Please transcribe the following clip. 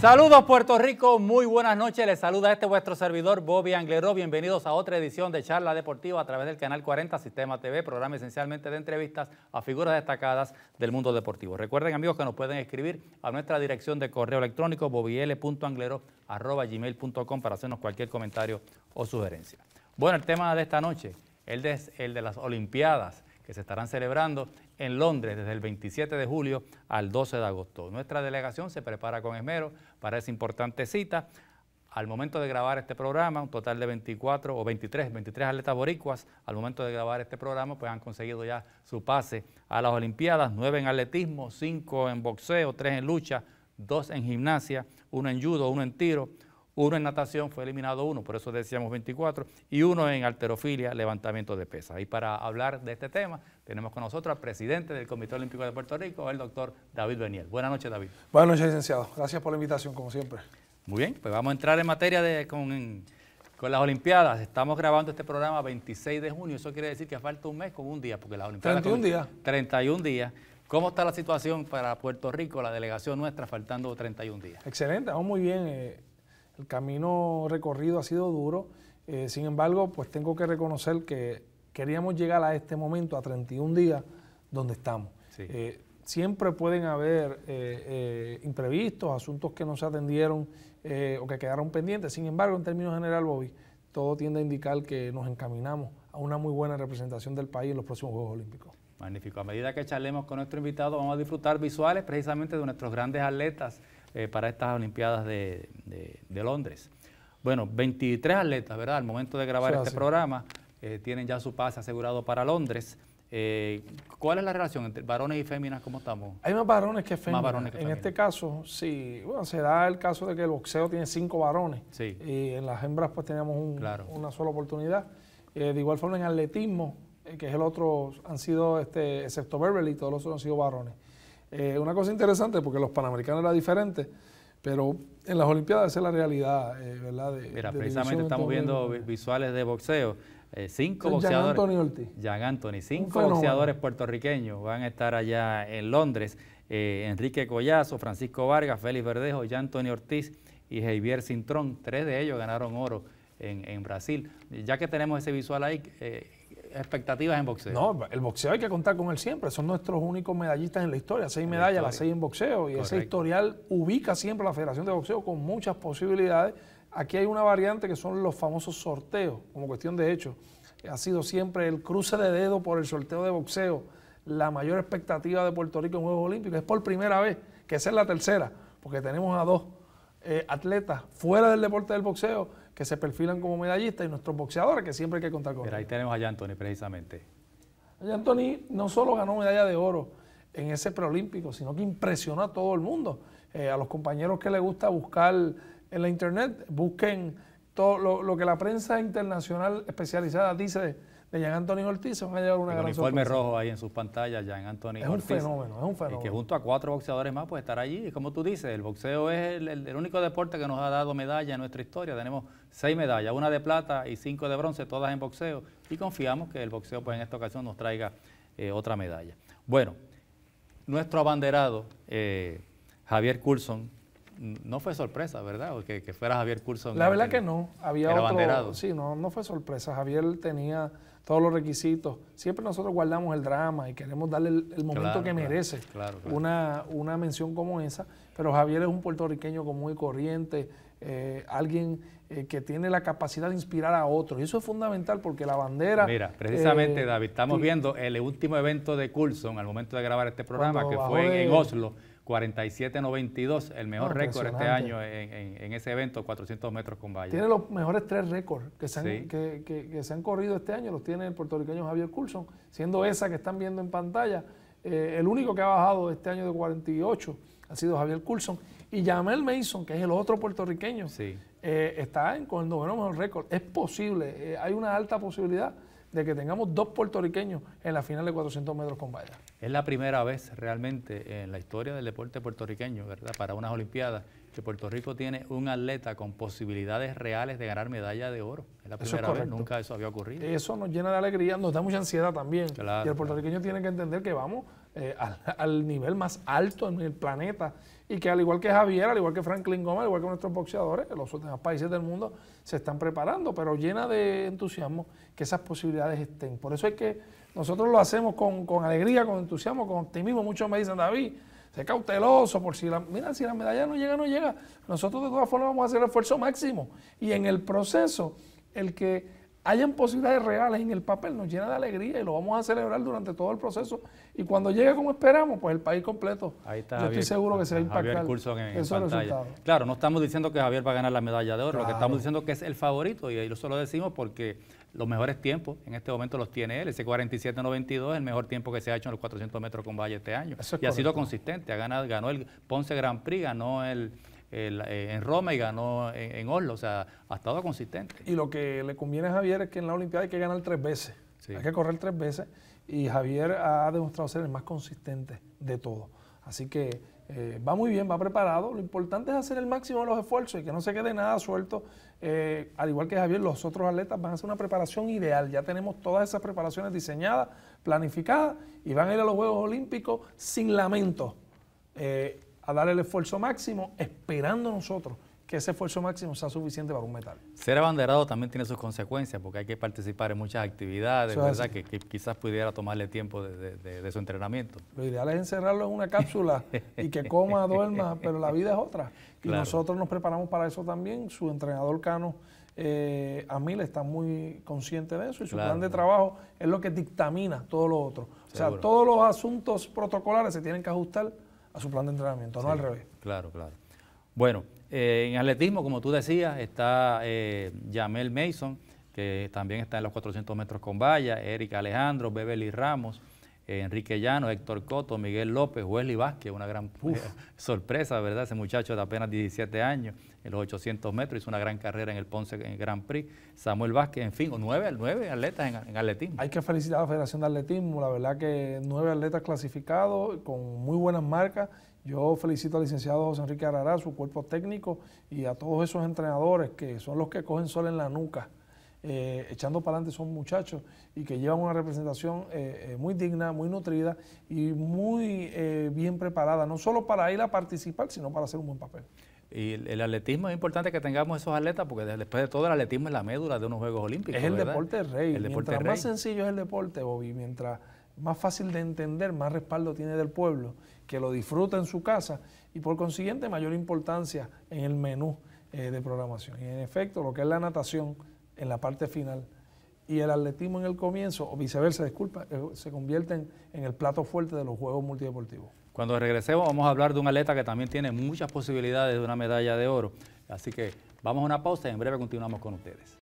Saludos Puerto Rico, muy buenas noches. Les saluda este vuestro servidor Bobby Anglero, Bienvenidos a otra edición de Charla Deportiva a través del canal 40 Sistema TV, programa esencialmente de entrevistas a figuras destacadas del mundo deportivo. Recuerden amigos que nos pueden escribir a nuestra dirección de correo electrónico gmail.com para hacernos cualquier comentario o sugerencia. Bueno, el tema de esta noche, el el de las Olimpiadas que se estarán celebrando en Londres desde el 27 de julio al 12 de agosto. Nuestra delegación se prepara con esmero para esa importante cita. Al momento de grabar este programa, un total de 24 o 23, 23 atletas boricuas, al momento de grabar este programa, pues han conseguido ya su pase a las Olimpiadas, 9 en atletismo, 5 en boxeo, 3 en lucha, 2 en gimnasia, 1 en judo, 1 en tiro, 1 en natación, fue eliminado uno, por eso decíamos 24, y uno en alterofilia, levantamiento de pesas. Y para hablar de este tema, tenemos con nosotros al presidente del Comité Olímpico de Puerto Rico, el doctor David Beniel. Buenas noches, David. Buenas noches, licenciado. Gracias por la invitación, como siempre. Muy bien, pues vamos a entrar en materia de, con, las Olimpiadas. Estamos grabando este programa 26 de junio. Eso quiere decir que falta un mes con un día, porque las Olimpiadas... 31 días. 31 días. ¿Cómo está la situación para Puerto Rico, la delegación nuestra, faltando 31 días? Excelente, vamos muy bien. Eh, el camino recorrido ha sido duro. Eh, sin embargo, pues tengo que reconocer que queríamos llegar a este momento, a 31 días, donde estamos. Eh, siempre pueden haber eh, eh, imprevistos, asuntos que no se atendieron o que quedaron pendientes. Sin embargo, en términos general, Bobby, todo tiende a indicar que nos encaminamos a una muy buena representación del país en los próximos Juegos Olímpicos. Magnífico. A medida que charlemos con nuestro invitado, vamos a disfrutar visuales precisamente de nuestros grandes atletas para estas Olimpiadas de, Londres. Bueno, 23 atletas, ¿verdad? Al momento de grabar este programa, eh, tienen ya su pase asegurado para Londres. Eh, ¿Cuál es la relación entre varones y féminas? ¿Cómo estamos? Hay más varones que féminas. en este caso, sí, bueno, se da el caso de que el boxeo tiene cinco varones. Sí. Y en las hembras pues teníamos una sola oportunidad. Eh, de igual forma en atletismo, que es el otro, han sido, este, excepto Beverly, todos los otros han sido varones. una cosa interesante, porque los panamericanos era diferentes, pero en las Olimpiadas es la realidad, ¿verdad? Mira, precisamente estamos viendo visuales de boxeo. Eh, cinco boxeadores. Jean Anthony Ortiz. Cinco boxeadores puertorriqueños van a estar allá en Londres. Eh, Enrique Collazo, Francisco Vargas, Félix Verdejo, Jean Anthony Ortiz y Javier Cintrón. Tres de ellos ganaron oro en, en Brasil. Ya que tenemos ese visual ahí, eh, expectativas en boxeo. No, el boxeo hay que contar con él siempre. Son nuestros únicos medallistas en la historia. Seis medallas, las seis en boxeo. Y ese historial ubica siempre a la Federación de Boxeo con muchas posibilidades. Aquí hay una variante que son los famosos sorteos, como cuestión de hecho. Ha sido siempre el cruce de dedo por el sorteo de boxeo la mayor expectativa de Puerto Rico en Juegos Olímpicos. Es por primera vez, que esa es la tercera, porque tenemos a dos eh, atletas fuera del deporte del boxeo que se perfilan como medallistas y nuestros boxeadores, que siempre hay que contar con Pero ahí tenemos a Anthony precisamente. Anthony no solo ganó medalla de oro en ese preolímpico, sino que impresionó a todo el mundo. Eh, a los compañeros que les gusta buscar en la internet, busquen todo lo, lo que la prensa internacional especializada dice de Jean Anthony Ortiz, se ha una el gran uniforme rojo ahí en sus pantallas, Jean Anthony Ortiz. Es un fenómeno, es un fenómeno. Y que junto a cuatro boxeadores más, pues estar allí. Y como tú dices, el boxeo es el, único deporte que nos ha dado medalla en nuestra historia. Tenemos seis medallas, una de plata y cinco de bronce, todas en boxeo. Y confiamos que el boxeo, pues en esta ocasión, nos traiga eh, otra medalla. Bueno, nuestro abanderado, eh, Javier Coulson, no fue sorpresa, ¿verdad? que, fuera Javier Curso. La verdad que no. Había otro, Sí, no, no fue sorpresa. Javier tenía todos los requisitos. Siempre nosotros guardamos el drama y queremos darle el, momento que merece claro, Una, una mención como esa. Pero Javier es un puertorriqueño común y corriente, eh, alguien eh, que tiene la capacidad de inspirar a otros. Y eso es fundamental porque la bandera... Mira, precisamente eh, David, estamos viendo el último evento de Coulson al momento de grabar este programa, que fue en Oslo 47.92, el mejor ah, récord este año en, ese evento, 400 metros con valla. Tiene los mejores tres récords que, se han, corrido este año, los tiene el puertorriqueño Javier Coulson, siendo esa que están viendo en pantalla, eh, el único que ha bajado este año de 48 ha sido Javier Coulson. Y Jamel Mason, que es el otro puertorriqueño, eh, está en, con el noveno mejor récord. Es posible, eh, hay una alta posibilidad de que tengamos dos puertorriqueños en la final de 400 metros con valla. Es la primera vez realmente en la historia del deporte puertorriqueño, ¿verdad? Para unas Olimpiadas, que Puerto Rico tiene un atleta con posibilidades reales de ganar medalla de oro. Es la primera vez, nunca eso había ocurrido. Eso nos llena de alegría, nos da mucha ansiedad también. y el puertorriqueño tiene que entender que vamos eh, al, nivel más alto en el planeta. Y que al igual que Javier, al igual que Franklin Gómez, al igual que nuestros boxeadores, los otros países del mundo se están preparando, pero llena de entusiasmo que esas posibilidades estén. Por eso es que nosotros lo hacemos con, alegría, con entusiasmo, con optimismo. Muchos me dicen, David, sé cauteloso, por si la, mira, si la medalla no llega, no llega. Nosotros de todas formas vamos a hacer el esfuerzo máximo. Y en el proceso, el que hayan posibilidades reales en el papel, nos llena de alegría y lo vamos a celebrar durante todo el proceso. Y cuando llegue como esperamos, pues el país completo, Ahí está yo estoy seguro que será va en, Claro, no estamos diciendo que Javier va a ganar la medalla de oro, lo que estamos diciendo que es el favorito, y eso lo decimos porque los mejores tiempos en este momento los tiene él. Ese 47.92 es el mejor tiempo que se ha hecho en los 400 metros con Valle este año. y ha sido consistente, ha ganado, ganó el Ponce Grand Prix, ganó el eh, en Roma y ganó en, Oslo. O sea, ha estado consistente. Y lo que le conviene a Javier es que en la Olimpiada hay que ganar tres veces. Hay que correr tres veces. Y Javier ha demostrado ser el más consistente de todos. Así que eh, va muy bien, va preparado. Lo importante es hacer el máximo de los esfuerzos y que no se quede nada suelto. Eh, al igual que Javier, los otros atletas van a hacer una preparación ideal. Ya tenemos todas esas preparaciones diseñadas, planificadas y van a ir a los Juegos Olímpicos sin lamento a dar el esfuerzo máximo, esperando nosotros que ese esfuerzo máximo sea suficiente para un metal. Ser abanderado también tiene sus consecuencias, porque hay que participar en muchas actividades, ¿verdad? Que, quizás pudiera tomarle tiempo de, su entrenamiento. Lo ideal es encerrarlo en una cápsula y que coma, duerma, pero la vida es otra. Y nosotros nos preparamos para eso también. Su entrenador Cano eh, Amil está muy consciente de eso y su plan de trabajo es lo que dictamina todo lo otro. O sea, todos los asuntos protocolares se tienen que ajustar a su plan de entrenamiento, no al revés. Claro, claro. Bueno, eh, en atletismo, como tú decías, está Jamel eh, Mason, que también está en los 400 metros con valla, Eric Alejandro, Beverly Ramos. Enrique Llano, Héctor Coto, Miguel López, Wesley Vázquez, una gran sorpresa, ¿verdad? Ese muchacho de apenas 17 años, en los 800 metros, hizo una gran carrera en el Ponce en Grand Prix. Samuel Vázquez, en fin, nueve, nueve atletas en, en, atletismo. Hay que felicitar a la Federación de Atletismo, la verdad que nueve atletas clasificados con muy buenas marcas. Yo felicito al licenciado José Enrique Arará, su cuerpo técnico y a todos esos entrenadores que son los que cogen sol en la nuca. Eh, echando para adelante son muchachos y que llevan una representación eh, eh, muy digna, muy nutrida y muy bien preparada, no solo para ir a participar, sino para hacer un buen papel. Y el, atletismo es importante que tengamos esos atletas porque después de todo el atletismo es la médula de unos Juegos Olímpicos. Es el deporte rey. mientras más sencillo es el deporte, Bobby, mientras más fácil de entender, más respaldo tiene del pueblo, que lo disfruta en su casa y por consiguiente mayor importancia en el menú de programación. Y en efecto, lo que es la natación en la parte final. Y el atletismo en el comienzo, o viceversa, disculpa, eh, se convierten en el plato fuerte de los Juegos Multideportivos. Cuando regresemos vamos a hablar de un atleta que también tiene muchas posibilidades de una medalla de oro. Así que vamos a una pausa y en breve continuamos con ustedes.